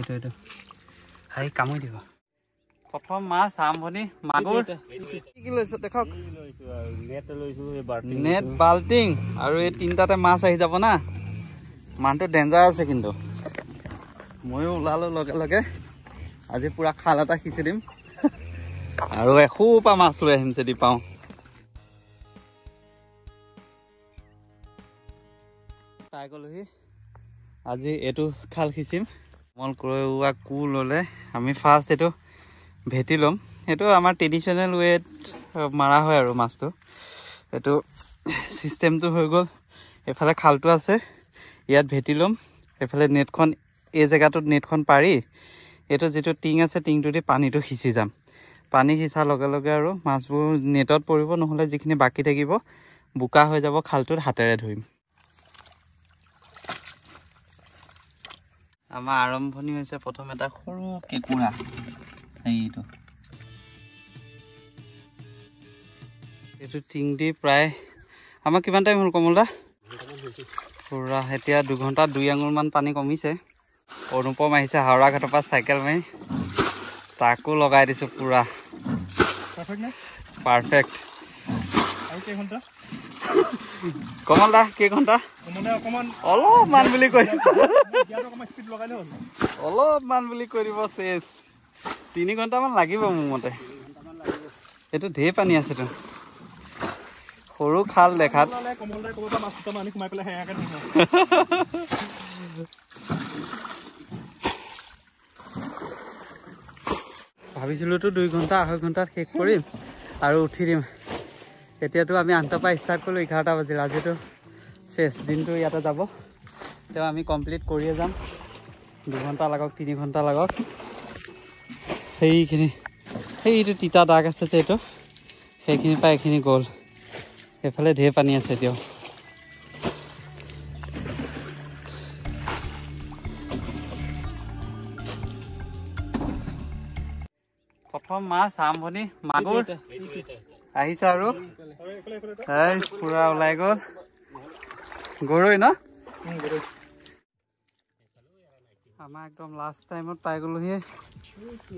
এইটো এইটো হেৰি কামুৰি দিব প্ৰথম মাছ আৰম্ভণি মাগুৰ নেট বাল্টিং আৰু এই তিনিটাতে মাছ আহি যাব না মানুহটো ডেঞ্জাৰ আছে কিন্তু ময়ো ওলালোঁ লগে লগে আজি পুৰা খাল এটা সিঁচি দিম আৰু এসোপা মাছ লৈ আহিম যদি পাওঁ পাই গ'লোহি আজি এইটো খাল সিঁচিম কোমল কৰোৱা কু ল'লে আমি ফাৰ্ষ্ট এইটো ভেটি ল'ম সেইটো আমাৰ ট্ৰেডিশ্যনেল ৱেত মাৰা হয় আৰু মাছটো সেইটো ছিষ্টেমটো হৈ গ'ল এফালে খালটো আছে ইয়াত ভেটি ল'ম এফালে নেটখন এই জেগাটোত নেটখন পাৰি এইটো যিটো টিং আছে টিংটো দি পানীটো সিঁচি যাম পানী সিঁচাৰ লগে লগে আৰু মাছবোৰ নেটত পৰিব নহ'লে যিখিনি বাকী থাকিব বোকা হৈ যাব খালটোত হাতেৰে ধৰিম আমাৰ আৰম্ভণি হৈছে প্ৰথম এটা সৰু কেঁকুৰা হেৰিটো এইটো টিং দি প্ৰায় আমাৰ কিমান টাইম হ'ল কমলদা পুৰা এতিয়া দুঘণ্টা দুই আঙুলমান পানী কমিছে অনুপম আহিছে হাওৰা ঘাটৰ পৰা চাইকেল মাৰি তাকো লগাই দিছোঁ পূৰা পাৰফেক্ট কমল দা কেইঘণ্টা অলপমান বুলি কৈ অলপমান বুলি কৰিব চেচ তিনি ঘণ্টামান লাগিব মোৰ মতে এইটো ঢেৰ পানী আছেতো সৰু খাল দেখাত ভাবিছিলোঁতো দুই ঘণ্টা আঢ়ৈ ঘণ্টাত শেষ কৰিম আৰু উঠি দিম এতিয়াতো আমি আনটোৰ পৰা ষ্টাৰ্ট কৰিলোঁ এঘাৰটা বাজিল আজিতো চেছ দিনটো ইয়াতে যাব তেওঁ আমি কমপ্লিট কৰিয়ে যাম দুঘণ্টা লাগক তিনি ঘণ্টা লাগক সেইখিনি সেইটো তিতা দাগ আছে যে এইটো সেইখিনিৰ পৰা এইখিনি গ'ল এইফালে ঢেৰ পানী আছে দিয়ক প্ৰথম মাছ আৰম্ভণি মাগুৰ আহিছা আৰু এই পুৰা ওলাই গ'ল গৰৈ ন আমাৰ একদম লাষ্ট টাইমত পাই গ'লোহি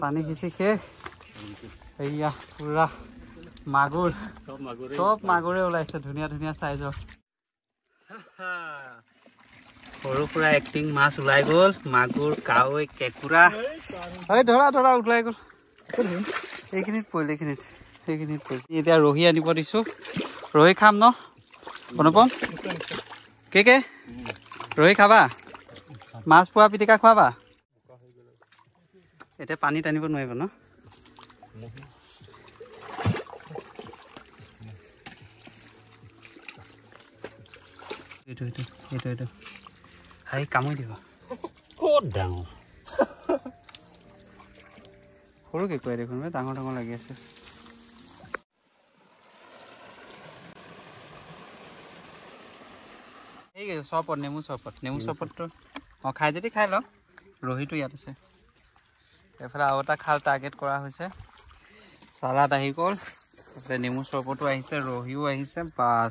পানী সিঁচি শেষ এয়া পুৰা মাগুৰ চব মাগুৰে ওলাইছে ধুনীয়া ধুনীয়া চাইজৰ সৰু পুৰা এক্টিং মাছ ওলাই গ'ল মাগুৰ কাৱৈ কেঁকুৰা ধৰা ধৰা ওলাই গ'ল এইখিনিত পৰিলে এইখিনিত সেইখিনি এতিয়া ৰহি আনিব দিছোঁ ৰহি খাম ন অনুপম কে কে ৰহি খাবা মাছ পোৱা পিটিকা খোৱাবা এতিয়া পানী টানিব নোৱাৰিব ন কামুই দিব ক'ত ডাঙৰ সৰুকে কয় দেখোন ডাঙৰ ডাঙৰ লাগি আছে এই চৰপত নেমু চৰপত নেমু চৰপতটো অঁ খাই যদি খাই লওক ৰহিটো ইয়াত আছে এইফালে আৰু এটা খাল টাৰ্গেট কৰা হৈছে চালাদ আহি গ'ল এইফালে নেমু চৰপতো আহিছে ৰহিও আহিছে বাছ